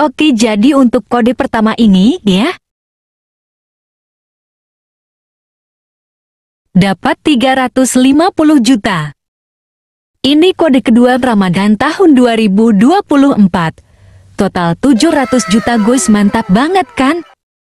Oke jadi untuk kode pertama ini, ya. Dapat 350 juta. Ini kode kedua Ramadan tahun 2024. Total 700 juta guys mantap banget kan?